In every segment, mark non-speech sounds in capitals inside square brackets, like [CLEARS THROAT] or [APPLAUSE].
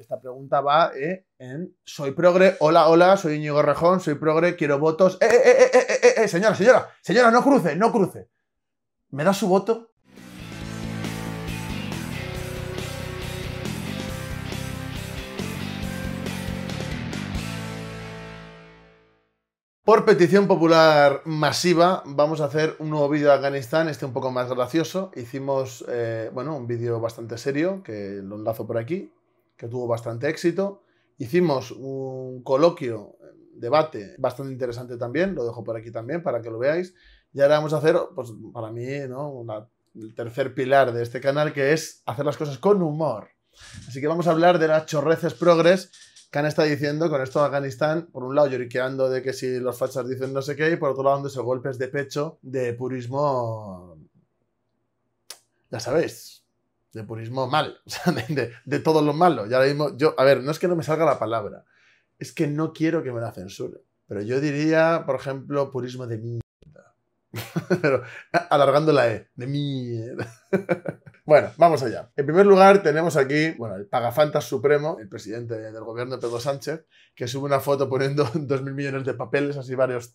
esta pregunta va eh, en soy progre, hola, hola, soy Íñigo Rejón, soy progre, quiero votos. Eh eh, ¡Eh, eh, eh, eh, eh, señora, señora, señora, no cruce, no cruce! ¿Me da su voto? Por petición popular masiva, vamos a hacer un nuevo vídeo de Afganistán, este un poco más gracioso. Hicimos, bueno, un vídeo bastante serio, que lo enlazo por aquí, que tuvo bastante éxito. Hicimos un coloquio, eh, debate bastante interesante también, lo dejo por aquí también para que lo veáis. Y ahora vamos a hacer, pues para mí, ¿no? el tercer pilar de este canal, que es hacer las cosas con humor. Así que vamos a hablar de las chorreces progres han estado diciendo con esto de Afganistán, por un lado lloriqueando de que si los fachas dicen no sé qué, y por otro lado esos golpes de pecho de purismo. Ya sabéis, de purismo mal, [LAUGHS] o sea, de, todo lo todos los malos. Y ahora mismo, yo, a ver, no es que no me salga la palabra, es que no quiero que me la censure. Pero yo diría, por ejemplo, purismo de mierda. [LAUGHS] Pero alargando la E, de mierda. [LAUGHS] bueno, vamos allá. En primer lugar, tenemos aquí, bueno, el pagafantas supremo, el presidente del gobierno, Pedro Sánchez, que sube una foto poniendo 2.000 millones de papeles, así varios,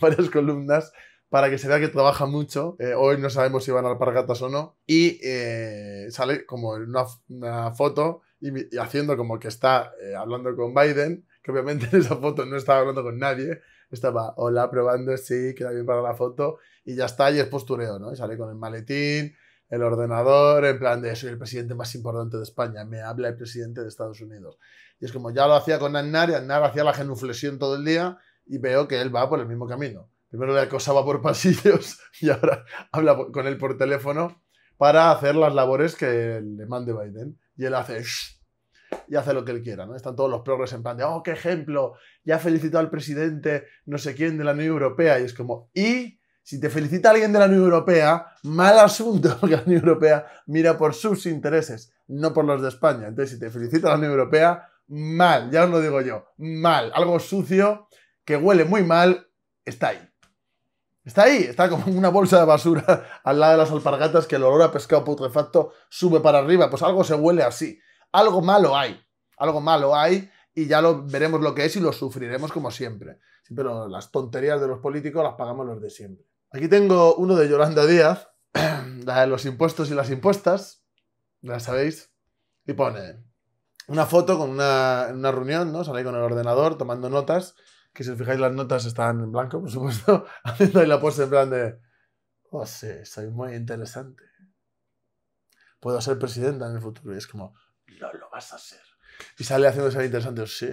varias columnas, para que se vea que trabaja mucho. Eh, hoy no sabemos si van a alpargatas o no. Y eh, sale como una, foto y, haciendo como que está eh, hablando con Biden, que obviamente en esa foto no estaba hablando con nadie. Estaba, hola, probando, sí, queda bien para la foto. Y ya está, y es postureo, ¿no? Y sale con el maletín, el ordenador, en plan de soy el presidente más importante de España, me habla el presidente de Estados Unidos. Y es como ya lo hacía con Annar, y hacía la genuflexión todo el día y veo que él va por el mismo camino. Primero le acosaba por pasillos [LAUGHS] y ahora habla con él por teléfono para hacer las labores que le mande Biden. Y él hace y hace lo que él quiera, ¿no? Están todos los progres en plan de, oh, qué ejemplo, ya felicitó al presidente no sé quién de la Unión Europea. Y es como, y si te felicita alguien de la Unión Europea, mal asunto, [LAUGHS] porque la Unión Europea mira por sus intereses, no por los de España. Entonces, si te felicita la Unión Europea, mal, ya os lo digo yo, mal. Algo sucio, que huele muy mal, está ahí. Está ahí, está como una bolsa de basura [LAUGHS] al lado de las alpargatas que el olor a pescado putrefacto sube para arriba. Pues algo se huele así. Algo malo hay. Algo malo hay y ya lo veremos lo que es y lo sufriremos como siempre. Pero las tonterías de los políticos las pagamos los de siempre. Aquí tengo uno de Yolanda Díaz, [CLEARS THROAT] la de los impuestos y las impuestas. Ya sabéis. Y pone una foto con una, una reunión, ¿no? Sale con el ordenador tomando notas que si os fijáis las notas están en blanco, por supuesto, [LAUGHS] haciendo ahí la pose en plan de, oh sí, soy muy interesante. Puedo ser presidenta en el futuro. Y es como, no lo vas a ser. Y sale haciendo ser interesante, oh, sí,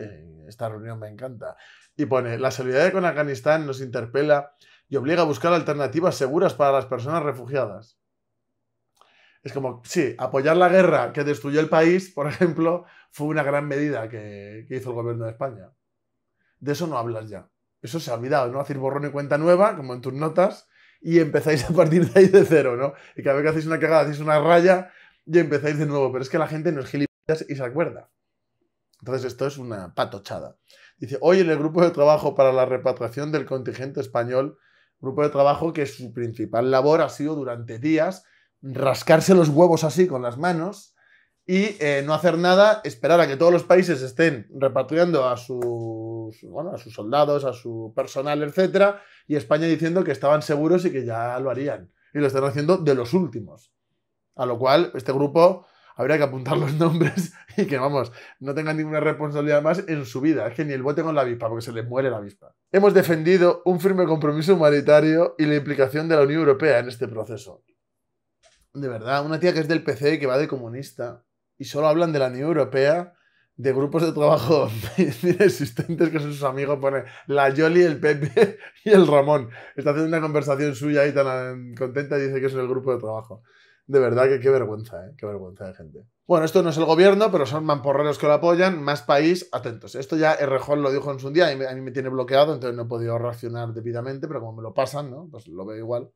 esta reunión me encanta. Y pone, la solidaridad con Afganistán nos interpela y obliga a buscar alternativas seguras para las personas refugiadas. Es como, sí, apoyar la guerra que destruyó el país, por ejemplo, fue una gran medida que hizo el gobierno de España de eso no hablas ya. Eso se ha olvidado, ¿no? Hacéis borrón y cuenta nueva, como en tus notas, y empezáis [LAUGHS] a partir de ahí de cero, ¿no? Y cada vez que hacéis una cagada, hacéis una raya y empezáis de nuevo. Pero es que la gente no es gilipollas y se acuerda. Entonces esto es una patochada. Dice, hoy en el grupo de trabajo para la repatriación del contingente español, grupo de trabajo que su principal labor ha sido durante días rascarse los huevos así con las manos y eh, no hacer nada, esperar a que todos los países estén repatriando a sus, bueno, a sus soldados, a su personal, etc. y España diciendo que estaban seguros y que ya lo harían. Y lo están haciendo de los últimos. A lo cual, este grupo habría que apuntar los nombres [LAUGHS] y que, vamos, no tengan ninguna responsabilidad más en su vida. Es que ni el bote con la avispa, porque se les muere la avispa. Hemos defendido un firme compromiso humanitario y la implicación de la Unión Europea en este proceso. De verdad, una tía que es del PC y que va de comunista, y solo hablan de la Unión Europea, de grupos de trabajo [LAUGHS] inexistentes que son sus amigos, pone la Yoli, el Pepe [LAUGHS] y el Ramón. Está haciendo una conversación suya ahí tan em, contenta y dice que es el grupo de trabajo. De verdad que qué vergüenza, ¿eh? qué vergüenza de gente. Bueno, esto no es el gobierno, pero son mamporreros que lo apoyan, más país, atentos. Esto ya Errejón lo dijo en su día, y a mí me tiene bloqueado, entonces no he podido reaccionar debidamente, pero como me lo pasan, ¿no? Pues lo veo igual.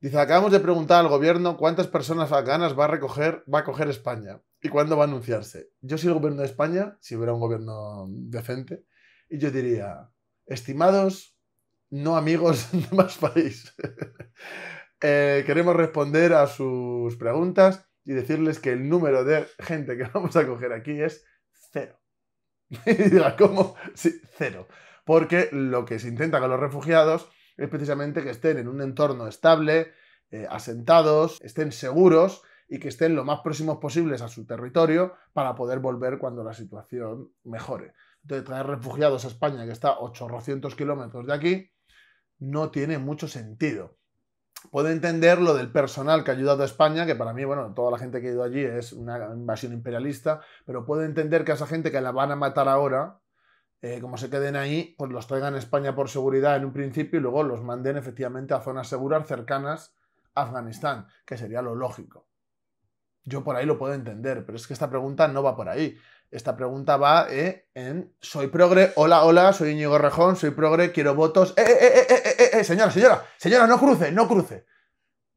Dice, acabamos de preguntar al gobierno cuántas personas afganas va a recoger, va a coger España y cuándo va a anunciarse. Yo soy el gobierno de España, si hubiera un gobierno decente, y yo diría, estimados no amigos [LAUGHS] de más país, [LAUGHS] eh, queremos responder a sus preguntas y decirles que el número de gente que [LAUGHS] vamos a coger aquí es cero. y ¿cómo? Sí, cero. Porque lo que se intenta con los refugiados es precisamente que estén en un entorno estable, eh, asentados, estén seguros y que estén lo más próximos posibles a su territorio para poder volver cuando la situación mejore. Entonces, traer refugiados a España, que está 800 kilómetros de aquí, no tiene mucho sentido. Puedo entender lo del personal que ha ayudado a España, que para mí, bueno, toda la gente que ha ido allí es una invasión imperialista, pero puedo entender que a esa gente que la van a matar ahora, eh, como se queden ahí, pues los traigan a España por seguridad en un principio y luego los manden efectivamente a zonas seguras cercanas a Afganistán, que sería lo lógico. Yo por ahí lo puedo entender, pero es que esta pregunta no va por ahí. Esta pregunta va eh, en soy progre, hola, hola, soy Íñigo Rejón, soy progre, quiero votos. Eh, ¡Eh, eh, eh, eh, eh, eh! Señora, señora, señora, no cruce, no cruce.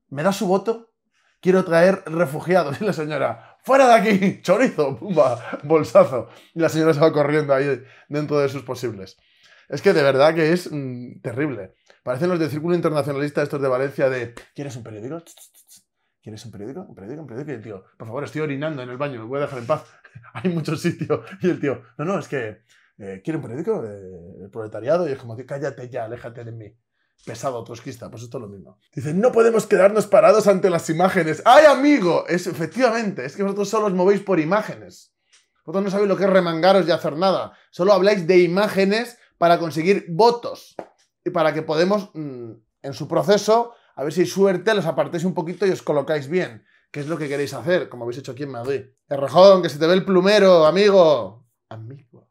¿Me da su voto? Quiero traer refugiados. [LAUGHS] Y la señora, fuera de aquí, chorizo, pumba, bolsazo. Y la señora se va corriendo ahí dentro de sus posibles. Es que de verdad que es mm, terrible. Parecen los de Círculo Internacionalista estos de Valencia de, ¿quieres un periódico? ¿Quieres un periódico? ¿Un periódico? ¿Un periódico? Y el tío, por favor, estoy orinando en el baño, lo voy a dejar en paz. [LAUGHS] Hay muchos sitio. Y el tío, no, no, es que, eh, un periódico? proletariado. Y es como, tío, cállate ya, aléjate de mí. Pesado, trotskista, pues esto es lo mismo. Dice, no podemos quedarnos parados ante las imágenes. ¡Ay, amigo! Es, efectivamente, es que vosotros solo os movéis por imágenes. Vosotros no sabéis lo que es remangaros y hacer nada. Solo habláis de imágenes para conseguir votos y para que Podemos, mm, en su proceso, a ver si hay suerte, los apartéis un poquito y os colocáis bien. ¿Qué es lo que queréis hacer? Como habéis hecho aquí en Madrid. Errejón, que se te ve el plumero, amigo. Amigo.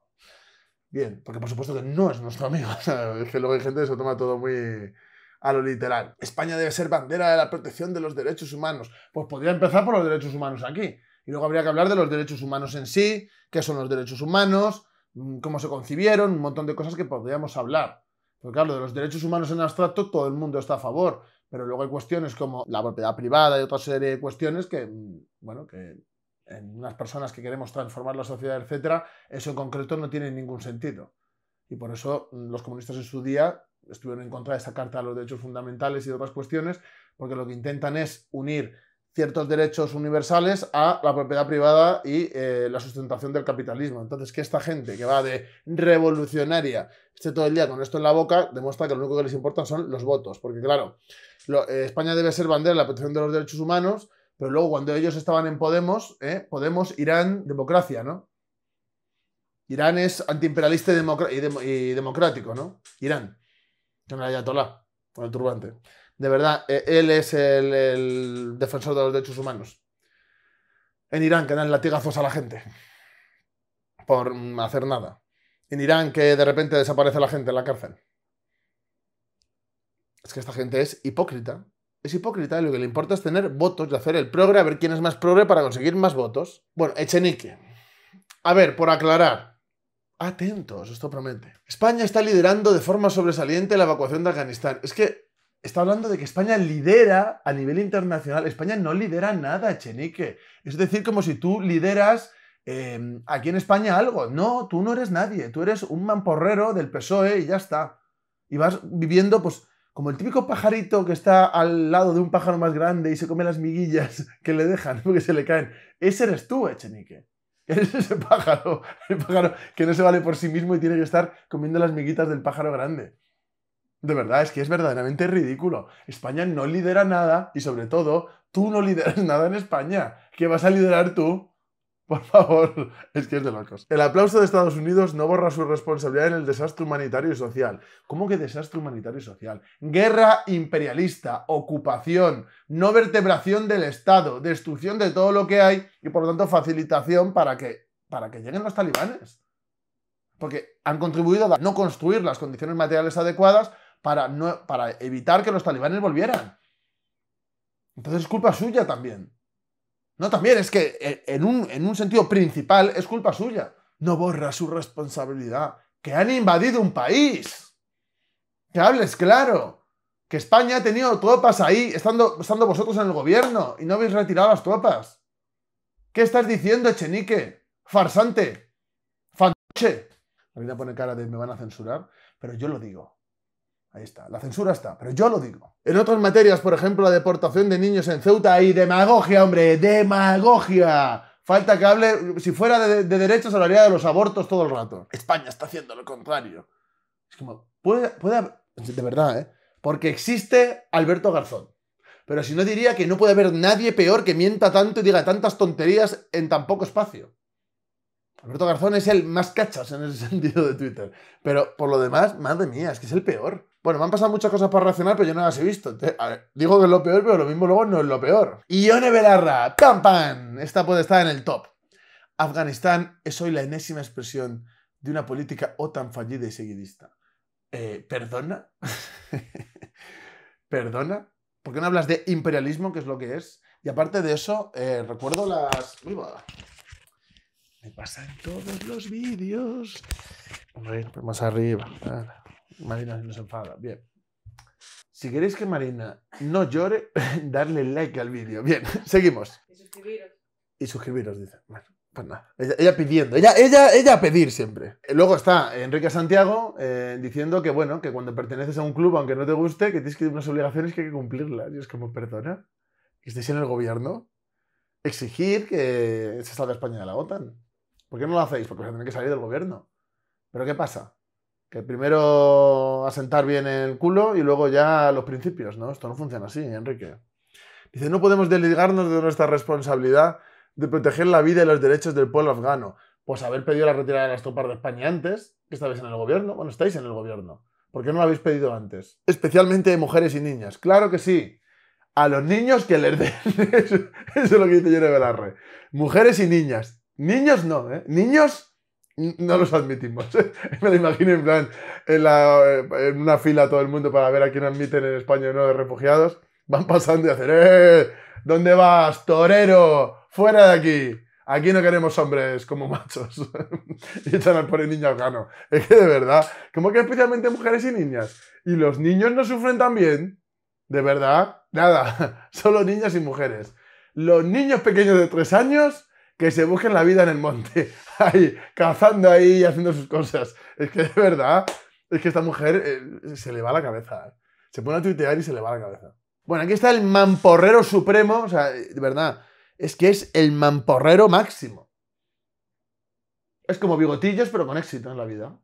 Bien, porque por supuesto que no es nuestro amigo. [LAUGHS] es que luego hay gente que se toma todo muy a lo literal. España debe ser bandera de la protección de los derechos humanos. Pues podría empezar por los derechos humanos aquí. Y luego habría que hablar de los derechos humanos en sí, qué son los derechos humanos, mm, cómo se concibieron, un montón de cosas que podríamos hablar. Porque claro, de los derechos humanos en abstracto todo el mundo está a favor. Pero luego hay cuestiones como la propiedad privada y otra serie de cuestiones que, mm, bueno, que en unas personas que queremos transformar la sociedad, etcétera, eso en concreto no tiene ningún sentido. Y por eso mm, los comunistas en su día estuvieron en contra de esa carta de los derechos fundamentales y de otras cuestiones, porque lo que intentan es unir ciertos derechos universales a la propiedad privada y eh, la sustentación del capitalismo. Entonces, que esta gente que va de revolucionaria esté todo el día con esto en la boca, demuestra que lo único que les importa son los votos. Porque claro, eh, España debe ser bandera de la protección de los derechos humanos, pero luego cuando ellos estaban en Podemos, eh, Podemos, Irán, democracia, ¿no? Irán es antiimperialista y, democrático, ¿no? Irán, con el ayatolá, con el turbante. De verdad, eh, él es el, el, defensor de los derechos humanos. En Irán, que dan latigazos a la gente por hacer nada en Irán que de repente desaparece la gente en la cárcel. Es que esta gente es hipócrita. Es hipócrita y lo que le importa es tener votos y hacer el progre, a ver quién es más progre para conseguir más votos. Bueno, Echenique. A ver, por aclarar. Atentos, esto promete. España está liderando de forma sobresaliente la evacuación de Afganistán. Es que está hablando de que España lidera a nivel internacional. España no lidera nada, Echenique. Es decir, como si tú lideras Em, aquí en España algo. No, tú no eres nadie, tú eres un mamporrero del PSOE y ya está. Y vas viviendo, pues, como el típico pajarito que está al lado de un pájaro más grande y se come las miguillas [LAUGHS] que le dejan porque se le caen. Ese eres tú, Echenique. [LAUGHS] Eres ese pájaro, el pájaro que no se vale por sí mismo y tiene que estar comiendo las miguitas del pájaro grande. De verdad, es que es verdaderamente ridículo. España no lidera nada y sobre todo, tú no lideras [LAUGHS] nada en España. ¿Qué vas a liderar tú? Por favor, es que es de locos. El aplauso de Estados Unidos no borra su responsabilidad en el desastre humanitario y social. ¿Cómo que desastre humanitario y social? Guerra imperialista, ocupación, no vertebración del Estado, destrucción de todo lo que hay y por lo tanto facilitación para que, para que lleguen los talibanes. Porque han contribuido a no construir las condiciones materiales adecuadas para, para evitar que los talibanes volvieran. Entonces es culpa suya también. No, también es que eh, en un, en un sentido principal es culpa suya. No borra su responsabilidad. Que han invadido un país. Que hables claro. Que España ha tenido tropas ahí, estando, estando vosotros en el gobierno, y no habéis retirado las tropas. ¿Qué estás diciendo, Chenique? Farsante. La vida pone cara de me van a censurar, pero yo lo digo. Ahí está, la censura está, pero yo lo digo. En otras materias, por ejemplo, la deportación de niños en Ceuta, y demagogia, hombre, demagogia. Falta que hable, si fuera de, derechos, hablaría de los abortos todo el rato. España está haciendo lo contrario. Es como, puede, puede haber, de verdad, ¿eh? Porque existe Alberto Garzón. Pero si no diría que no puede haber nadie peor que mienta tanto y diga tantas tonterías en tan poco espacio. Alberto Garzón es el más cachas en ese [LAUGHS] sentido de Twitter. Pero por lo demás, madre mía, es que es el peor. Bueno, me han pasado muchas cosas para reaccionar, pero yo no las he visto. digo que es lo peor, pero lo mismo luego no es lo peor. Ione Belarra, campan, Esta puede estar en el top. Afganistán es hoy la enésima expresión de una política OTAN fallida y seguidista. Eh, ¿Perdona? [LAUGHS] ¿Perdona? ¿Por qué no hablas de imperialismo, que es lo que es? Y aparte de eso, eh, recuerdo las... Me pasa en todos los vídeos. más arriba. Marina Marina nos enfada. Bien. Si queréis que Marina no llore, [LAUGHS] darle like al vídeo. Bien, [LAUGHS] seguimos. Y suscribiros. Y suscribiros, dice. Bueno, pues nada. Ella, pidiendo. Ella, ella, ella a pedir siempre. Eh, luego está Enrique Santiago eh, diciendo que, bueno, que cuando perteneces a un club, aunque no te guste, que tienes que tener unas obligaciones que hay que cumplirlas. Y es como, perdona, que estés en el gobierno. Exigir que se salga España de la OTAN. ¿Por qué no lo hacéis? Porque se tenéis que salir del gobierno. ¿Pero qué pasa? Que primero asentar bien el culo y luego ya los principios, ¿no? Esto no funciona así, Enrique. Dice, no podemos desligarnos de nuestra responsabilidad de proteger la vida y los derechos del pueblo afgano. Pues haber pedido la retirada de las tropas de España antes, que estabais en el gobierno. Bueno, estáis en el gobierno. ¿Por qué no lo habéis pedido antes? Especialmente de mujeres y niñas. Claro que sí. A los niños que les den. [LAUGHS] Eso, es lo que dice Yone Belarre. Mujeres y niñas. Niños no, ¿eh? Niños no los admitimos. ¿eh? [LAUGHS] Me lo imagino en plan, eh, en, una fila todo el mundo para ver a quién admiten en España no de refugiados. Van pasando y hacen, ¡eh! ¿Dónde vas, torero? ¡Fuera de aquí! Aquí no queremos hombres como machos. [LAUGHS] y echan por el niño afgano. Es que de verdad, como que especialmente mujeres y niñas. Y los niños no sufren también. De verdad, nada. [LAUGHS] Solo niñas y mujeres. Los niños pequeños de tres años que se busquen la vida en el monte, [LAUGHS] ahí, cazando ahí y haciendo sus cosas. Es que de verdad, es que esta mujer eh, se le va la cabeza. ¿eh? Se pone a tuitear y se le va la cabeza. Bueno, aquí está el mamporrero supremo, o sea, de verdad, es que es el mamporrero máximo. Es como bigotillos, pero con éxito en la vida.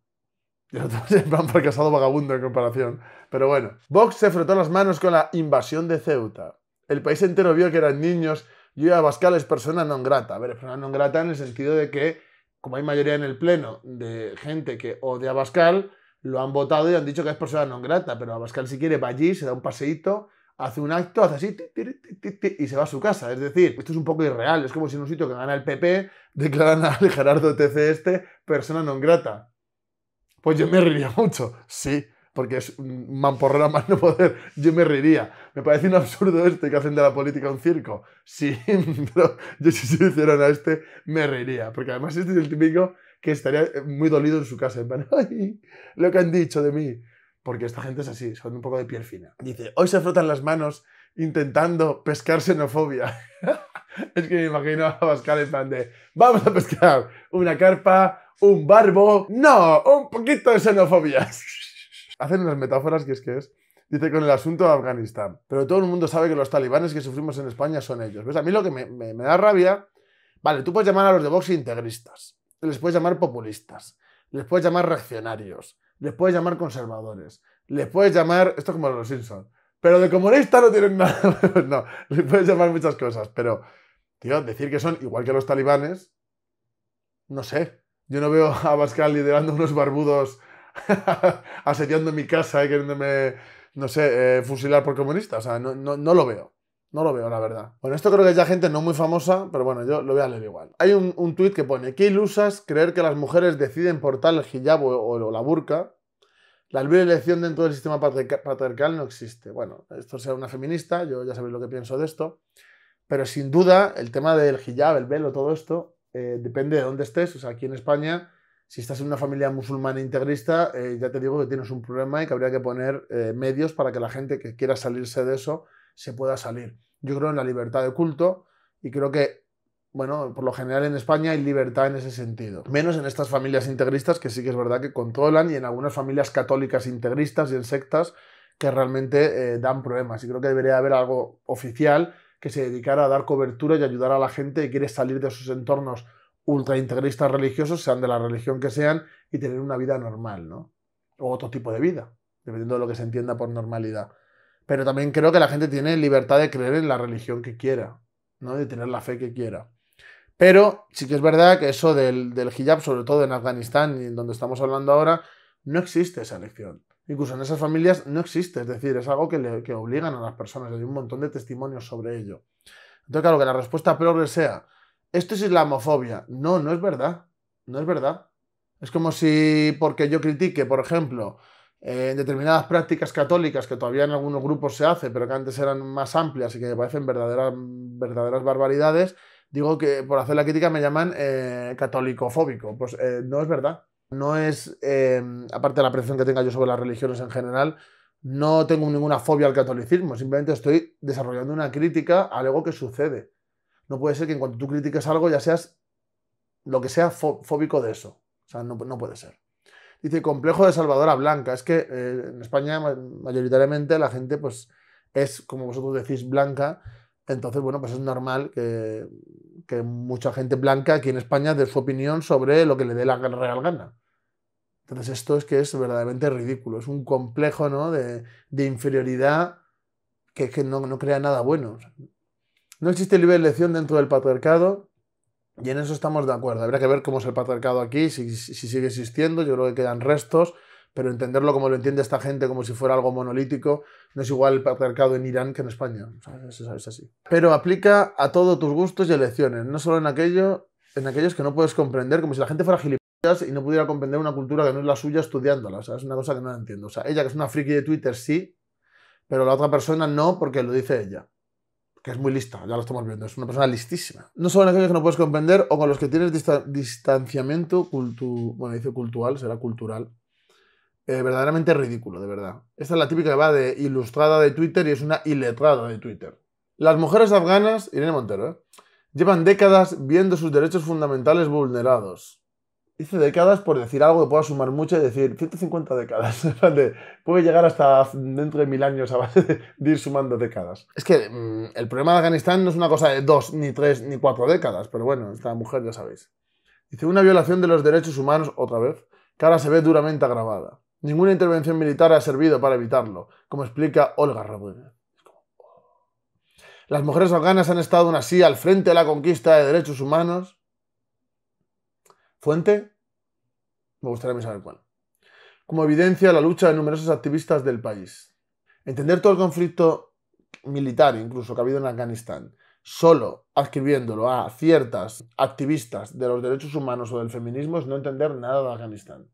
Y otros [LAUGHS] en plan fracasado vagabundo en comparación. Pero bueno, Vox se frotó las manos con la invasión de Ceuta. El país entero vio que eran niños yo a Abascal es persona non grata. A ver, es persona non grata en el sentido de que, como hay mayoría en el Pleno de gente que odia a Abascal, lo han votado y han dicho que es persona non grata. Pero Abascal, si quiere, va allí, se da un paseíto, hace un acto, hace así, y se va a su casa. Es decir, esto es un poco irreal. Es como si en un sitio que gana el PP declaran [LAUGHS] al Gerardo TC este persona non grata. Pues yo me reiría mucho, sí porque es un mamporrón más no poder, yo me reiría. Me parece un absurdo este que hacen de la política un circo. Sí, [LAUGHS] pero yo si se hicieran a este, me reiría. Porque además este es el típico que estaría eh, muy dolido en su casa. [LAUGHS] Lo que han dicho de mí. Porque esta gente es así, son un poco de piel fina. Dice, hoy se frotan las manos intentando pescar xenofobia. [LAUGHS] es que me imagino a Pascal en plan de, vamos a pescar una carpa, un barbo, no, un poquito de xenofobia hacen unas metáforas que es que es. Dice con el asunto de Afganistán. Pero todo el mundo sabe que los talibanes que sufrimos en España son ellos. ¿Ves? A mí lo que me, da rabia. Vale, tú puedes llamar a los de Vox integristas. Les puedes llamar populistas. Les puedes llamar reaccionarios. Les puedes llamar conservadores. Les puedes llamar. Esto es como los Simpson. Pero de comunista no tienen [LAUGHS] nada. no, les puedes llamar muchas cosas. Pero, tío, decir que son igual que los talibanes. No sé. Yo no veo a Bascal liderando unos barbudos [LAUGHS] asediando mi casa y queriéndome, no sé, eh, fusilar por comunista. O sea, no, lo veo. No lo veo, la verdad. Bueno, esto creo que es ya gente no muy famosa, pero bueno, yo lo voy a leer igual. Hay un, un tuit que pone, ¿qué ilusas creer que las mujeres deciden portar el hijab o, la burka? La libre elección dentro del sistema patriarcal no existe. Bueno, esto sea una feminista, yo ya sabéis lo que pienso de esto, pero sin duda el tema del hijab, el velo, todo esto, eh, depende de dónde estés. O sea, aquí en España si estás en una familia musulmana integrista, eh, ya te digo que tienes un problema y que habría que poner eh, medios para que la gente que quiera salirse de eso se pueda salir. Yo creo en la libertad de culto y creo que, bueno, por lo general en España hay libertad en ese sentido. Menos en estas familias integristas que sí que es verdad que controlan y en algunas familias católicas integristas y en sectas que realmente eh, dan problemas. Y creo que debería haber algo oficial que se dedicara a dar cobertura y ayudar a la gente que quiere salir de sus entornos ultraintegristas religiosos, sean de la religión que sean, y tener una vida normal, ¿no? O otro tipo de vida, dependiendo de lo que se entienda por normalidad. Pero también creo que la gente tiene libertad de creer en la religión que quiera, ¿no? De tener la fe que quiera. Pero sí que es verdad que eso del, hijab, sobre todo en Afganistán y en donde estamos hablando ahora, no existe esa elección. Incluso en esas familias no existe, es decir, es algo que, le, que obligan a las personas, hay un montón de testimonios sobre ello. Entonces, claro, que la respuesta progre sea esto es islamofobia. No, no es verdad. No es verdad. Es como si porque yo critique, por ejemplo, determinadas prácticas católicas que todavía en algunos grupos se hace, pero que antes eran más amplias y que me parecen verdaderas, verdaderas barbaridades, digo que por hacer la crítica me llaman eh, catolicofóbico. Pues eh, no es verdad. No es, em, aparte de la presión que tenga yo sobre las religiones en general, no tengo ninguna fobia al catolicismo, simplemente estoy desarrollando una crítica a algo que sucede. No puede ser que en cuanto tú critiques algo ya seas lo que sea fóbico de eso. O sea, no, puede ser. Dice, complejo de Salvadora Blanca. Es que eh, en España mayoritariamente la gente pues es, como vosotros decís, blanca. Entonces, bueno, pues es normal que, mucha gente blanca aquí en España dé su opinión sobre lo que le dé la real gana. Entonces, esto es que es verdaderamente ridículo. Es un complejo ¿no? de, inferioridad que, que no, no crea nada bueno. No existe libre elección dentro del patriarcado y en eso estamos de acuerdo. Habrá que ver cómo es el patriarcado aquí, si, sigue existiendo, yo creo que quedan restos, pero entenderlo como lo entiende esta gente, como si fuera algo monolítico, no es igual el patriarcado en Irán que en España. Pero aplica a todos tus gustos y elecciones, no solo en, aquello, en aquellos que no puedes comprender, como si la gente fuera gilipollas y no pudiera comprender una cultura que no es la suya estudiándola. es una cosa que no entiendo. O sea, ella que es una friki de Twitter, sí, pero la otra persona no porque lo dice ella que es muy lista, ya lo estamos viendo, es una persona listísima. No solo en aquellos que no puedes comprender o con los que tienes distanciamiento cultural. bueno, dice cultural, será cultural. Eh, verdaderamente ridículo, de verdad. Esta es la típica que va de ilustrada de Twitter y es una iletrada de Twitter. Las mujeres afganas, Irene Montero, eh, llevan décadas viendo sus derechos fundamentales vulnerados hice décadas por decir algo que pueda sumar mucho y decir 150 décadas. [LAUGHS] Puede llegar hasta dentro de mil años a base de, ir sumando décadas. Es que mm, el problema de Afganistán no es una cosa de dos, ni tres, ni cuatro décadas, pero bueno, esta mujer ya sabéis. Dice una violación de los derechos humanos otra vez, que ahora se ve duramente agravada. Ninguna intervención militar ha servido para evitarlo, como explica Olga Rabuena. Oh". Las mujeres afganas han estado aún así al frente de la conquista de derechos humanos Fuente, me gustaría saber cuál. Como evidencia la lucha de numerosos activistas del país. Entender todo el conflicto militar, incluso que ha habido en Afganistán, solo adscribiéndolo a ciertas activistas de los derechos humanos o del feminismo es no entender nada de Afganistán.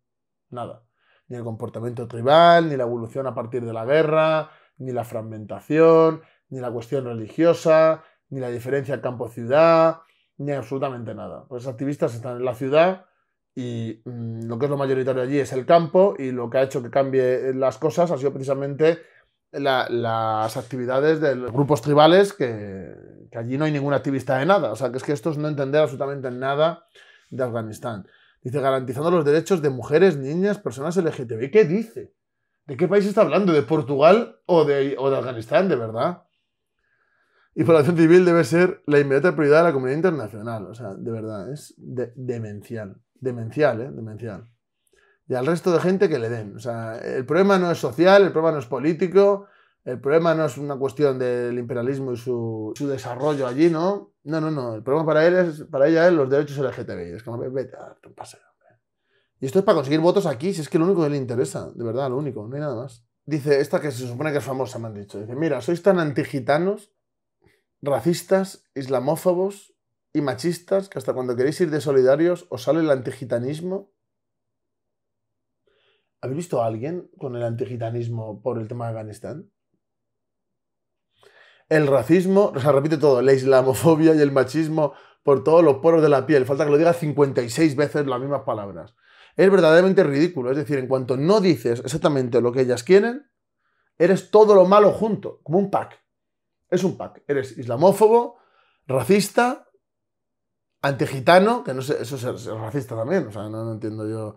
Nada. Ni el comportamiento tribal, ni la evolución a partir de la guerra, ni la fragmentación, ni la cuestión religiosa, ni la diferencia campo-ciudad, ni absolutamente nada. Pues activistas están en la ciudad y mm, lo que es lo mayoritario allí es el campo y lo que ha hecho que cambie las cosas ha sido precisamente las actividades de los grupos tribales que, que allí no hay ningún activista de nada. O sea, que es que esto es no entender absolutamente nada de Afganistán. Dice, garantizando los derechos de mujeres, niñas, personas LGTB. ¿Qué dice? ¿De qué país está hablando? ¿De Portugal o de, o de Afganistán, de verdad? y población civil debe ser la inmediata prioridad de la comunidad internacional. O sea, de verdad, es demencial. Demencial, ¿eh? Demencial. Y al resto de gente que le den. O sea, el problema no es social, el problema no es político, el problema no es una cuestión del imperialismo y su, su desarrollo allí, ¿no? No, no, no. El problema para él es, para ella es los derechos LGTBI. Es como, vete a un Y esto es para conseguir votos aquí, si es que lo único que le interesa, de verdad, lo único, no hay nada más. Dice, esta que se supone que es famosa, me han dicho. Dice, mira, sois tan antigitanos racistas, islamófobos y machistas que hasta cuando queréis ir de solidarios os sale el antigitanismo. ¿Habéis visto a alguien con el antigitanismo por el tema de Afganistán? El racismo, o sea, repite todo, la islamofobia y el machismo por todos los poros de la piel. Falta que lo diga 56 veces las mismas palabras. Es verdaderamente ridículo. Es decir, en cuanto no dices exactamente lo que ellas quieren, eres todo lo malo junto, como un pack. Es un pack. Eres islamófobo, racista, antigitano, que no sé, eso es, racista también, o sea, no, entiendo yo,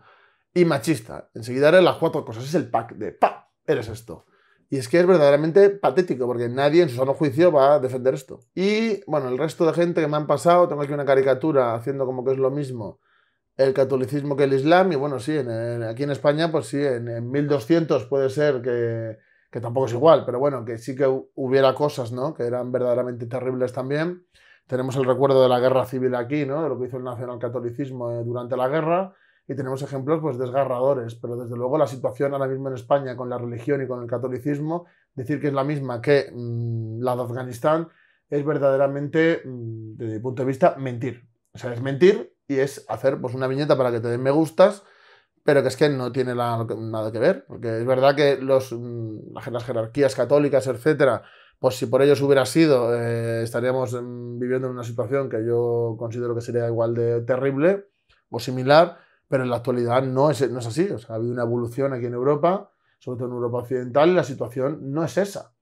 y machista. Enseguida eres las cuatro cosas. Es el pack de pa, eres esto. Y es que es verdaderamente patético, porque nadie en su sano juicio va a defender esto. Y bueno, el resto de gente que me han pasado, tengo aquí una caricatura haciendo como que es lo mismo el catolicismo que el islam, y bueno, sí, aquí en España, pues sí, en 1200 puede ser que que tampoco es igual, pero bueno, que sí que hubiera cosas, ¿no? Que eran verdaderamente terribles también. Tenemos el recuerdo de la guerra civil aquí, ¿no? De lo que hizo el nacionalcatolicismo catolicismo eh, durante la guerra. Y tenemos ejemplos, pues, desgarradores. Pero desde luego la situación ahora mismo en España con la religión y con el catolicismo, decir que es la misma que mm, la de Afganistán, es verdaderamente, mm, desde mi punto de vista, mentir. O sea, es mentir y es hacer, pues, una viñeta para que te den me gustas pero que es que no tiene nada que ver, porque es verdad que los, mm, las jerarquías católicas, etcétera, pues si por ellos hubiera sido, eh, estaríamos mm, viviendo en una situación que yo considero que sería igual de terrible o similar, pero en la actualidad no es, no es así. ha habido una evolución aquí en Europa, sobre todo en Europa Occidental, y la situación no es esa.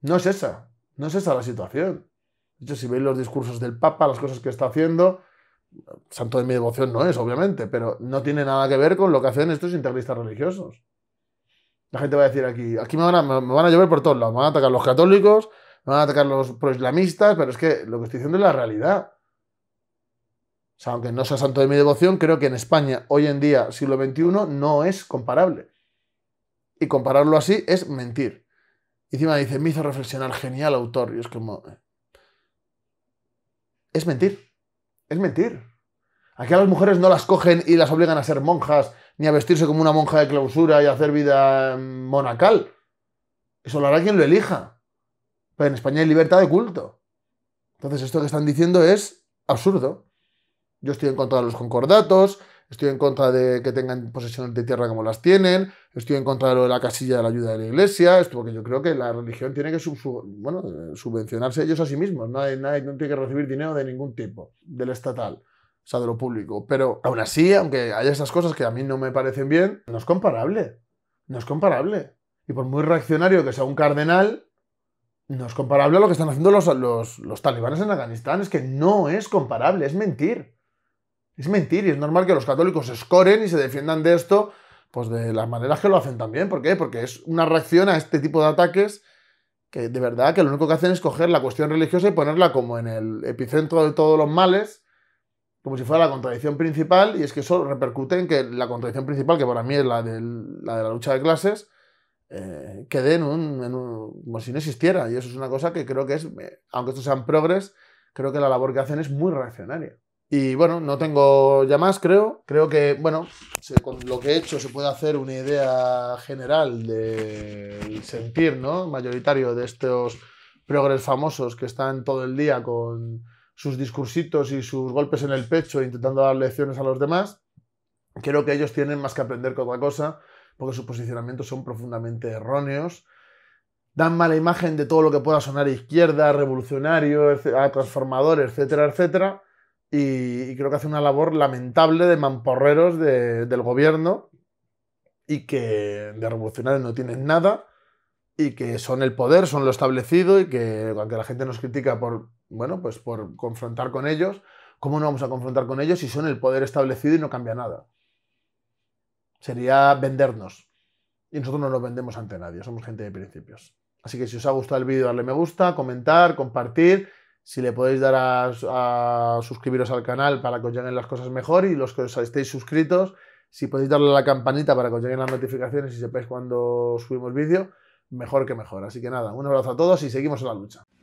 No es esa. No es esa la situación. De hecho, si veis los discursos del Papa, las cosas que está haciendo, santo de mi devoción no es, obviamente, pero no tiene nada que ver con lo que hacen estos integristas religiosos. La gente va a decir aquí, aquí me van a, me llover por todos lados, me van a atacar los católicos, me van a atacar los proislamistas, pero es que lo que estoy diciendo es la realidad. O sea, aunque no sea santo de mi devoción, creo que en España, hoy en día, siglo XXI, no es comparable. Y compararlo así es mentir. Y encima dice, me hizo reflexionar, genial autor. Y es como... Eh, es mentir es mentir. Aquí a las mujeres no las cogen y las obligan a ser monjas, ni a vestirse como una monja de clausura y a hacer vida mm, monacal. Eso lo hará quien lo elija. Pero en España hay libertad de culto. Entonces, esto que están diciendo es absurdo. Yo estoy en contra de los concordatos, estoy en contra de que tengan posesiones de tierra como las tienen, estoy en contra de lo de la casilla de la ayuda de la iglesia, esto porque yo creo que la religión tiene que bueno, subvencionarse ellos a sí mismos, nadie, nadie, no tiene que recibir dinero de ningún tipo, del estatal, o sea, de lo público. Pero aún así, aunque haya esas cosas que a mí no me parecen bien, no es comparable, no es comparable. Y por muy reaccionario que sea un cardenal, no es comparable a lo que están haciendo los, los talibanes en Afganistán, es que no es comparable, es mentir. Es mentira y es normal que los católicos escoren y se defiendan de esto, pues de las maneras que lo hacen también. ¿Por qué? Porque es una reacción a este tipo de ataques que de verdad que lo único que hacen es coger la cuestión religiosa y ponerla como en el epicentro de todos los males, como si fuera la contradicción principal, y es que eso repercute en que la contradicción principal, que para mí es la, de la lucha de clases, eh, quede como si no existiera. Y eso es una cosa que creo que es, eh, aunque estos sean progres, creo que la labor que hacen es muy reaccionaria. Y bueno, no tengo ya más, creo. Creo que, bueno, con lo que he hecho se puede hacer una idea general del sentir, ¿no? Mayoritario de estos progres famosos que están todo el día con sus discursitos y sus golpes en el pecho intentando dar lecciones a los demás. Creo que ellos tienen más que aprender que otra cosa, porque sus posicionamientos son profundamente erróneos dan mala imagen de todo lo que pueda sonar izquierda, revolucionario, transformador, etcétera, etcétera y, creo que hace una labor lamentable de mamporreros del gobierno y que de revolucionarios no tienen nada y que son el poder, son lo establecido y que aunque la gente nos critica por, bueno, pues por confrontar con ellos, ¿cómo no vamos a confrontar con ellos si son el poder establecido y no cambia nada? Sería vendernos. Y nosotros no nos vendemos ante nadie, somos gente de principios. Así que si os ha gustado el vídeo, darle me gusta, comentar, compartir si le podéis dar a, suscribiros al canal para que os lleguen las cosas mejor y los que os estéis suscritos, si podéis darle a la campanita para que os lleguen las notificaciones y sepáis cuando subimos vídeo, mejor que mejor. Así que nada, un abrazo a todos y seguimos en la lucha.